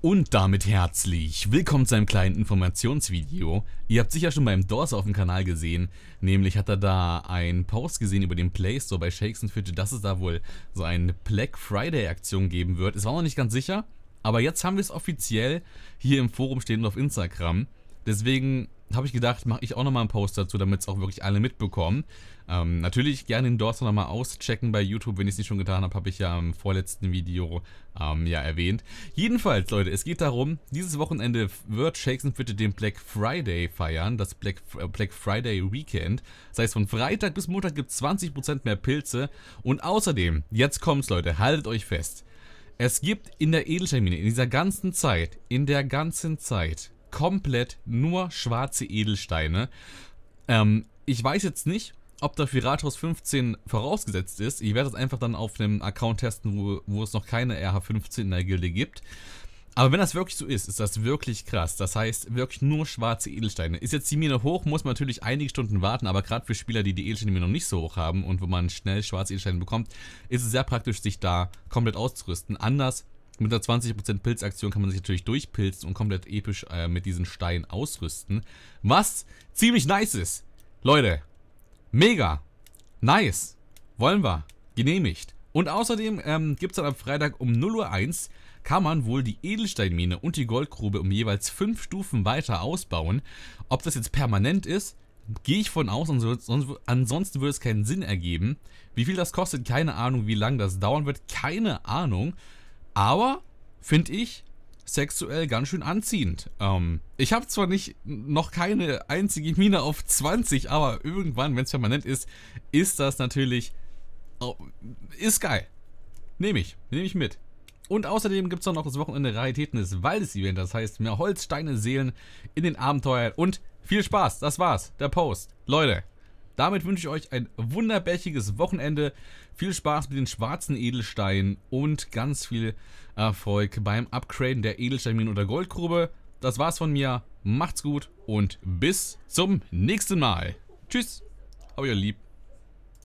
Und damit herzlich willkommen zu einem kleinen Informationsvideo. Ihr habt sicher schon beim Dors auf dem Kanal gesehen, nämlich hat er da einen Post gesehen über den Play Store bei Shakes and Fidget, dass es da wohl so eine Black Friday Aktion geben wird. Es war noch nicht ganz sicher, aber jetzt haben wir es offiziell hier im Forum stehen und auf Instagram. Deswegen habe ich gedacht, mache ich auch nochmal einen Post dazu, damit es auch wirklich alle mitbekommen. Ähm, natürlich gerne den Dorster nochmal auschecken bei YouTube, wenn ich es nicht schon getan habe, habe ich ja im vorletzten Video ähm, ja erwähnt. Jedenfalls, Leute, es geht darum, dieses Wochenende wird Shakes and Fidget den Black Friday feiern, das Black, äh, Black Friday Weekend. Das heißt, von Freitag bis Montag gibt es 20% mehr Pilze und außerdem, jetzt kommt's, Leute, haltet euch fest. Es gibt in der Edelstermine, in dieser ganzen Zeit, in der ganzen Zeit, komplett nur schwarze Edelsteine. Ähm, ich weiß jetzt nicht, ob da Piratos 15 vorausgesetzt ist. Ich werde das einfach dann auf einem Account testen, wo, wo es noch keine RH15 in der Gilde gibt. Aber wenn das wirklich so ist, ist das wirklich krass. Das heißt, wirklich nur schwarze Edelsteine. Ist jetzt die Mine hoch, muss man natürlich einige Stunden warten, aber gerade für Spieler, die die Edelsteine noch nicht so hoch haben und wo man schnell schwarze Edelsteine bekommt, ist es sehr praktisch, sich da komplett auszurüsten. Anders mit einer 20% Pilzaktion kann man sich natürlich durchpilzen und komplett episch äh, mit diesen Steinen ausrüsten. Was ziemlich nice ist. Leute, mega. Nice. Wollen wir. Genehmigt. Und außerdem ähm, gibt es dann am Freitag um 0.01 Uhr kann man wohl die Edelsteinmine und die Goldgrube um jeweils 5 Stufen weiter ausbauen. Ob das jetzt permanent ist, gehe ich von aus, ansonsten würde es keinen Sinn ergeben. Wie viel das kostet, keine Ahnung. Wie lange das dauern wird, keine Ahnung aber finde ich sexuell ganz schön anziehend. Ähm, ich habe zwar nicht noch keine einzige Mine auf 20, aber irgendwann, wenn es permanent ist, ist das natürlich oh, ist geil. Nehme ich, nehme ich mit. Und außerdem gibt es auch noch das Wochenende Raritäten des Waldes Event, das heißt mehr Holz, Steine, Seelen in den Abenteuern und viel Spaß. Das war's, der Post. Leute, damit wünsche ich euch ein wunderbärchiges Wochenende. Viel Spaß mit den schwarzen Edelsteinen und ganz viel Erfolg beim Upgraden der Edelsteinminen oder Goldgrube. Das war's von mir. Macht's gut und bis zum nächsten Mal. Tschüss. Hab euch lieb.